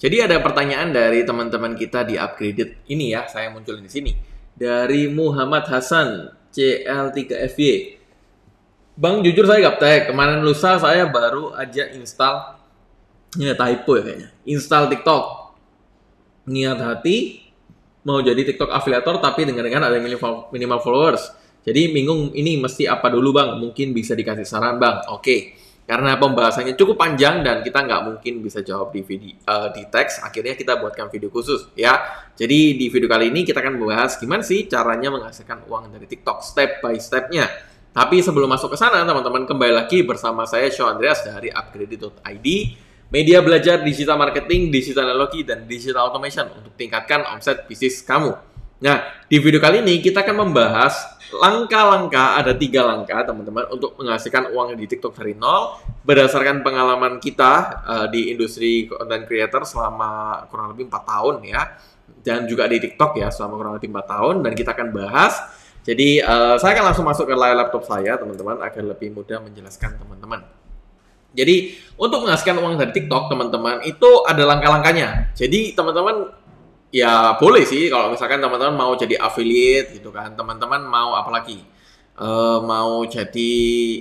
Jadi ada pertanyaan dari teman-teman kita di Upgraded ini ya, saya munculin di sini. Dari Muhammad Hasan, CL3FY. Bang, jujur saya gaptek. Kemarin lusa saya baru aja install, ini ada typo ya kayaknya, install TikTok. Niat hati, mau jadi TikTok afiliator tapi dengan-dengan ada minimal followers. Jadi bingung ini mesti apa dulu bang? Mungkin bisa dikasih saran bang. Oke. Okay karena pembahasannya cukup panjang dan kita nggak mungkin bisa jawab di video uh, di teks akhirnya kita buatkan video khusus ya jadi di video kali ini kita akan membahas gimana sih caranya menghasilkan uang dari TikTok step by stepnya tapi sebelum masuk ke sana teman-teman kembali lagi bersama saya Show Andreas dari upgrade.id media belajar digital marketing digital analogi dan digital automation untuk tingkatkan omset bisnis kamu nah di video kali ini kita akan membahas langkah-langkah ada tiga langkah teman-teman untuk menghasilkan uang di TikTok dari nol berdasarkan pengalaman kita uh, di industri content creator selama kurang lebih empat tahun ya dan juga di TikTok ya selama kurang lebih empat tahun dan kita akan bahas jadi uh, saya akan langsung masuk ke layar laptop saya teman-teman agar lebih mudah menjelaskan teman-teman jadi untuk menghasilkan uang dari TikTok teman-teman itu ada langkah-langkahnya jadi teman-teman ya boleh sih kalau misalkan teman-teman mau jadi affiliate gitu kan teman-teman mau apalagi e, eh, mau jadi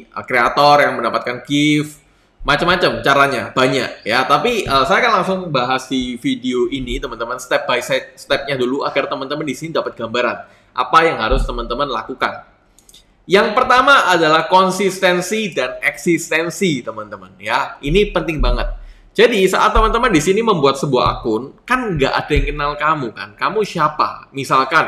eh, kreator yang mendapatkan gift macam-macam caranya banyak ya tapi e, saya akan langsung bahas di video ini teman-teman step by step stepnya dulu agar teman-teman di sini dapat gambaran apa yang harus teman-teman lakukan yang pertama adalah konsistensi dan eksistensi teman-teman ya ini penting banget jadi saat teman-teman di sini membuat sebuah akun, kan nggak ada yang kenal kamu kan. Kamu siapa? Misalkan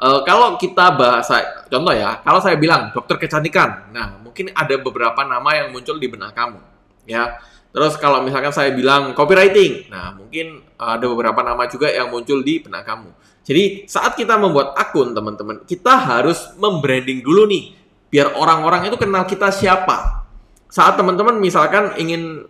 uh, kalau kita bahasa contoh ya, kalau saya bilang dokter kecantikan, nah mungkin ada beberapa nama yang muncul di benak kamu, ya. Terus kalau misalkan saya bilang copywriting, nah mungkin eh, ada beberapa nama juga yang muncul di benak kamu. Jadi saat kita membuat akun teman-teman, kita harus membranding dulu nih, biar orang-orang itu kenal kita siapa. Saat teman-teman misalkan ingin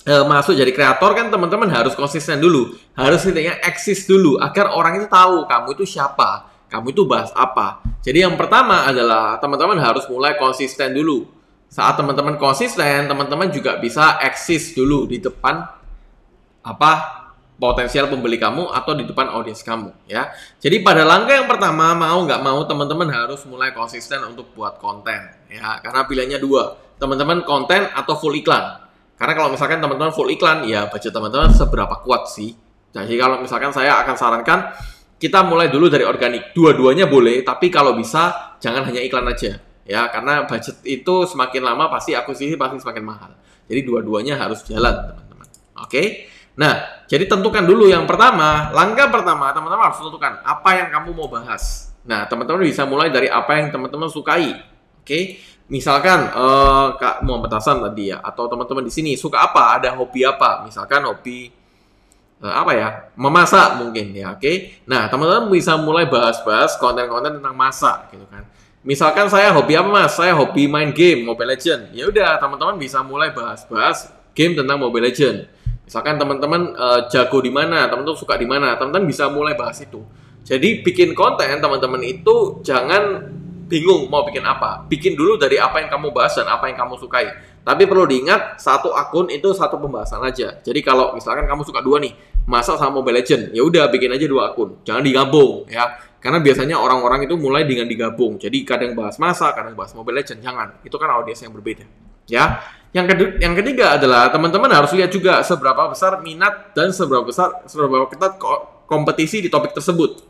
Eh, masuk jadi kreator kan teman-teman harus konsisten dulu, harus intinya eksis dulu agar orang itu tahu kamu itu siapa, kamu itu bahas apa. Jadi yang pertama adalah teman-teman harus mulai konsisten dulu. Saat teman-teman konsisten, teman-teman juga bisa eksis dulu di depan apa potensial pembeli kamu atau di depan audiens kamu ya. Jadi pada langkah yang pertama mau nggak mau teman-teman harus mulai konsisten untuk buat konten ya karena pilihannya dua teman-teman konten atau full iklan karena kalau misalkan teman-teman full iklan, ya budget teman-teman seberapa kuat sih. Nah, jadi kalau misalkan saya akan sarankan, kita mulai dulu dari organik. Dua-duanya boleh, tapi kalau bisa jangan hanya iklan aja. Ya, karena budget itu semakin lama pasti aku sih pasti semakin mahal. Jadi dua-duanya harus jalan, teman-teman. Oke? Nah, jadi tentukan dulu yang pertama, langkah pertama teman-teman harus tentukan apa yang kamu mau bahas. Nah, teman-teman bisa mulai dari apa yang teman-teman sukai. Oke, misalkan uh, Kak Muhammad Hasan tadi ya atau teman-teman di sini suka apa? Ada hobi apa? Misalkan hobi uh, apa ya? Memasak mungkin ya, oke. Okay? Nah, teman-teman bisa mulai bahas-bahas konten-konten tentang masak gitu kan. Misalkan saya hobi apa Mas? Saya hobi main game Mobile Legend. Ya udah, teman-teman bisa mulai bahas-bahas game tentang Mobile Legend. Misalkan teman-teman uh, jago di mana, teman-teman suka di mana, teman-teman bisa mulai bahas itu. Jadi bikin konten teman-teman itu jangan bingung mau bikin apa, bikin dulu dari apa yang kamu bahas dan apa yang kamu sukai. Tapi perlu diingat, satu akun itu satu pembahasan aja. Jadi kalau misalkan kamu suka dua nih, masa sama Mobile Legend, ya udah bikin aja dua akun. Jangan digabung ya. Karena biasanya orang-orang itu mulai dengan digabung. Jadi kadang bahas masa, kadang bahas Mobile Legend. Jangan. Itu kan audiens yang berbeda. Ya. Yang ketiga, yang ketiga adalah teman-teman harus lihat juga seberapa besar minat dan seberapa besar seberapa ketat kompetisi di topik tersebut.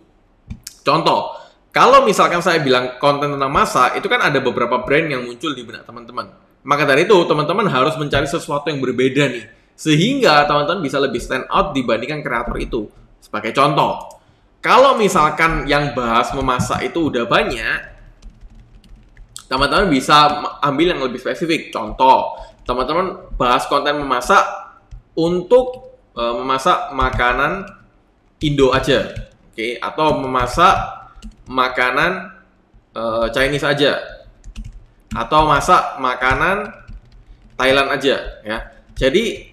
Contoh, kalau misalkan saya bilang konten tentang masa, itu kan ada beberapa brand yang muncul di benak teman-teman. Maka dari itu, teman-teman harus mencari sesuatu yang berbeda nih. Sehingga teman-teman bisa lebih stand out dibandingkan kreator itu. Sebagai contoh, kalau misalkan yang bahas memasak itu udah banyak, teman-teman bisa ambil yang lebih spesifik. Contoh, teman-teman bahas konten memasak untuk eh, memasak makanan Indo aja. Oke, okay? atau memasak makanan uh, Chinese aja atau masak makanan Thailand aja ya. Jadi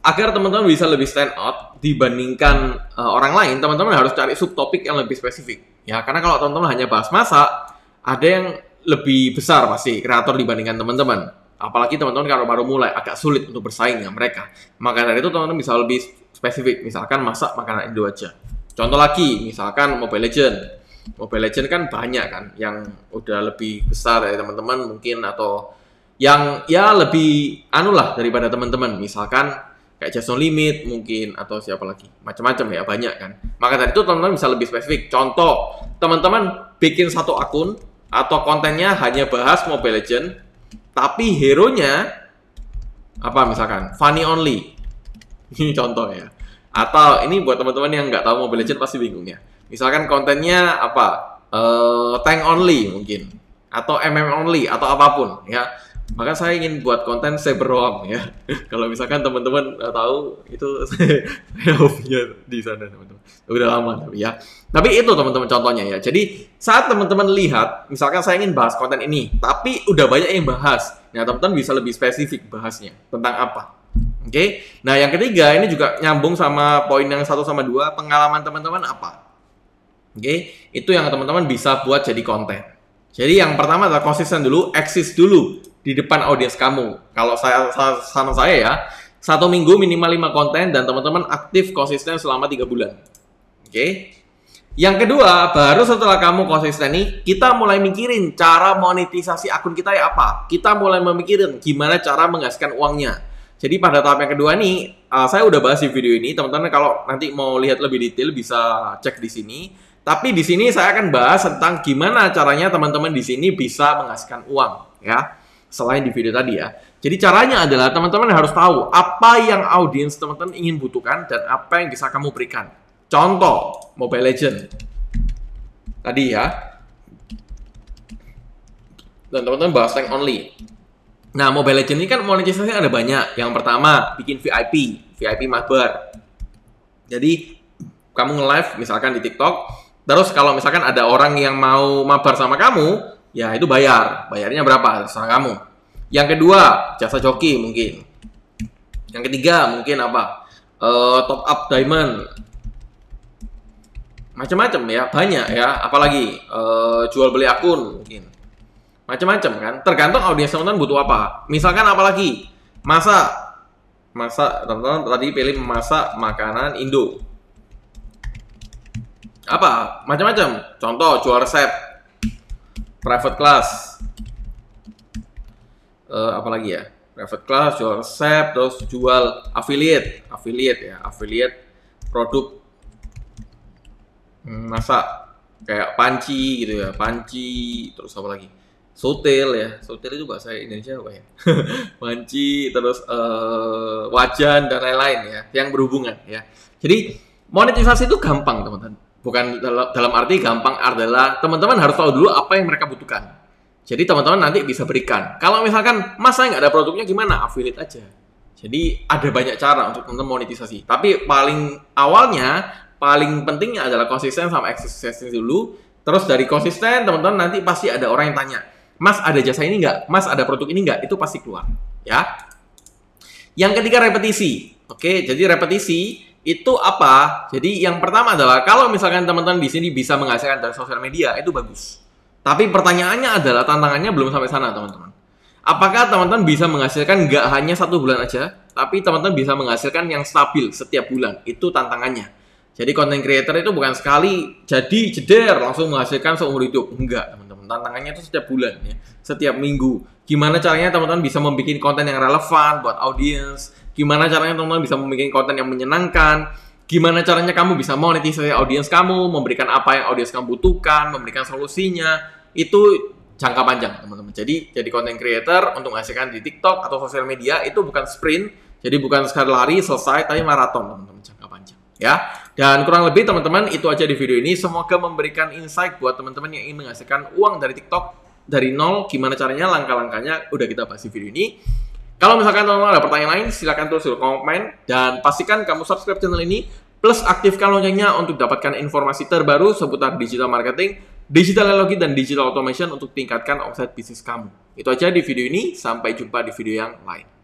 agar teman-teman bisa lebih stand out dibandingkan uh, orang lain, teman-teman harus cari subtopik yang lebih spesifik ya. Karena kalau teman-teman hanya bahas masak, ada yang lebih besar pasti kreator dibandingkan teman-teman. Apalagi teman-teman kalau baru mulai agak sulit untuk bersaing dengan mereka. Maka dari itu teman-teman bisa lebih spesifik, misalkan masak makanan Indo aja. Contoh lagi, misalkan Mobile Legend Mobile Legend kan banyak kan yang udah lebih besar ya teman-teman mungkin atau yang ya lebih anu lah daripada teman-teman misalkan kayak Just No Limit mungkin atau siapa lagi macam-macam ya banyak kan maka dari itu teman-teman bisa lebih spesifik contoh teman-teman bikin satu akun atau kontennya hanya bahas Mobile Legend tapi hero nya apa misalkan funny only ini contoh ya atau ini buat teman-teman yang nggak tahu Mobile Legend pasti bingung ya Misalkan kontennya apa? Uh, tank only mungkin atau MM only atau apapun ya. Maka saya ingin buat konten Cyberwam ya. Kalau misalkan teman-teman uh, tahu itu saya hobinya di sana teman-teman. Udah lama tapi ya. Tapi itu teman-teman contohnya ya. Jadi saat teman-teman lihat misalkan saya ingin bahas konten ini tapi udah banyak yang bahas. Nah, teman-teman bisa lebih spesifik bahasnya tentang apa. Oke. Okay? Nah, yang ketiga ini juga nyambung sama poin yang satu sama dua, pengalaman teman-teman apa? Oke, okay? itu yang teman-teman bisa buat jadi konten. Jadi yang pertama adalah konsisten dulu, eksis dulu di depan audiens kamu. Kalau saya sama saya ya, satu minggu minimal 5 konten dan teman-teman aktif konsisten selama 3 bulan. Oke. Okay? Yang kedua, baru setelah kamu konsisten nih, kita mulai mikirin cara monetisasi akun kita ya apa. Kita mulai memikirin gimana cara menghasilkan uangnya. Jadi pada tahap yang kedua nih, ah, saya udah bahas di video ini, teman-teman kalau nanti mau lihat lebih detail bisa cek di sini. Tapi di sini saya akan bahas tentang gimana caranya teman-teman di sini bisa menghasilkan uang ya. Selain di video tadi ya. Jadi caranya adalah teman-teman harus tahu apa yang audiens teman-teman ingin butuhkan dan apa yang bisa kamu berikan. Contoh Mobile Legend tadi ya. Dan teman-teman bahas rank only. Nah, Mobile Legend ini kan monetisasi ada banyak. Yang pertama, bikin VIP, VIP mabar. Jadi, kamu nge-live misalkan di TikTok, Terus kalau misalkan ada orang yang mau mabar sama kamu, ya itu bayar. Bayarnya berapa? Terserah kamu. Yang kedua, jasa joki mungkin. Yang ketiga mungkin apa? Uh, top up diamond. Macam-macam ya, banyak ya. Apalagi uh, jual beli akun mungkin. Macam-macam kan. Tergantung audiens teman-teman butuh apa. Misalkan apalagi? Masa masa teman-teman tadi pilih masak makanan Indo apa macam-macam contoh jual resep private class uh, eh, apalagi ya private class jual resep terus jual affiliate affiliate ya affiliate produk hmm, masak kayak panci gitu ya panci terus apa lagi sotel ya sotel itu bahasa Indonesia apa ya panci terus uh, wajan dan lain-lain ya yang berhubungan ya jadi monetisasi itu gampang teman-teman bukan dalam, arti gampang adalah teman-teman harus tahu dulu apa yang mereka butuhkan. Jadi teman-teman nanti bisa berikan. Kalau misalkan mas saya nggak ada produknya gimana? Affiliate aja. Jadi ada banyak cara untuk teman-teman monetisasi. Tapi paling awalnya paling pentingnya adalah konsisten sama eksistensi dulu. Terus dari konsisten teman-teman nanti pasti ada orang yang tanya, Mas ada jasa ini nggak? Mas ada produk ini nggak? Itu pasti keluar, ya. Yang ketiga repetisi. Oke, jadi repetisi itu apa? Jadi yang pertama adalah kalau misalkan teman-teman di sini bisa menghasilkan dari sosial media itu bagus. Tapi pertanyaannya adalah tantangannya belum sampai sana teman-teman. Apakah teman-teman bisa menghasilkan nggak hanya satu bulan aja, tapi teman-teman bisa menghasilkan yang stabil setiap bulan? Itu tantangannya. Jadi content creator itu bukan sekali jadi jeder langsung menghasilkan seumur hidup. Enggak, teman-teman. Tantangannya itu setiap bulan ya, setiap minggu. Gimana caranya teman-teman bisa membuat konten yang relevan buat audiens, Gimana caranya teman-teman bisa membuat konten yang menyenangkan? Gimana caranya kamu bisa monetisasi audiens kamu, memberikan apa yang audiens kamu butuhkan, memberikan solusinya? Itu jangka panjang, teman-teman. Jadi jadi konten creator untuk menghasilkan di TikTok atau sosial media itu bukan sprint, jadi bukan sekali lari selesai, tapi maraton, teman-teman, jangka panjang. Ya, dan kurang lebih teman-teman itu aja di video ini. Semoga memberikan insight buat teman-teman yang ingin menghasilkan uang dari TikTok dari nol. Gimana caranya, langkah-langkahnya udah kita bahas di video ini. Kalau misalkan teman-teman ada pertanyaan lain, silahkan tulis di komen dan pastikan kamu subscribe channel ini plus aktifkan loncengnya untuk dapatkan informasi terbaru seputar digital marketing, digital analogi, dan digital automation untuk tingkatkan offset bisnis kamu. Itu aja di video ini, sampai jumpa di video yang lain.